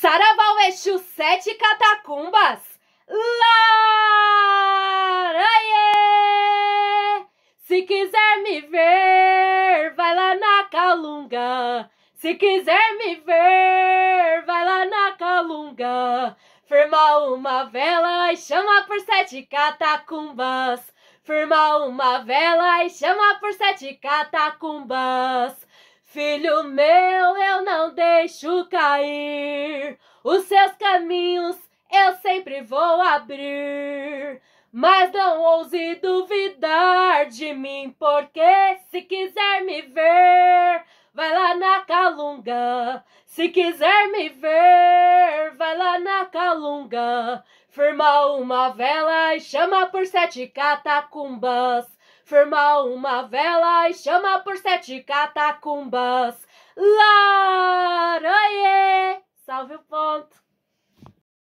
Saravau Exu Sete Catacumbas! Laraie! Se quiser me ver, vai lá na Calunga. Se quiser me ver, vai lá na Calunga. Firma uma vela e chama por sete catacumbas. Firma uma vela e chama por sete catacumbas. Filho meu, eu não deixo cair, os seus caminhos eu sempre vou abrir. Mas não ouse duvidar de mim, porque se quiser me ver, vai lá na Calunga. Se quiser me ver, vai lá na Calunga. Firma uma vela e chama por sete catacumbas. Firma uma vela e chama por sete catacumbas. Laroie! Salve o ponto!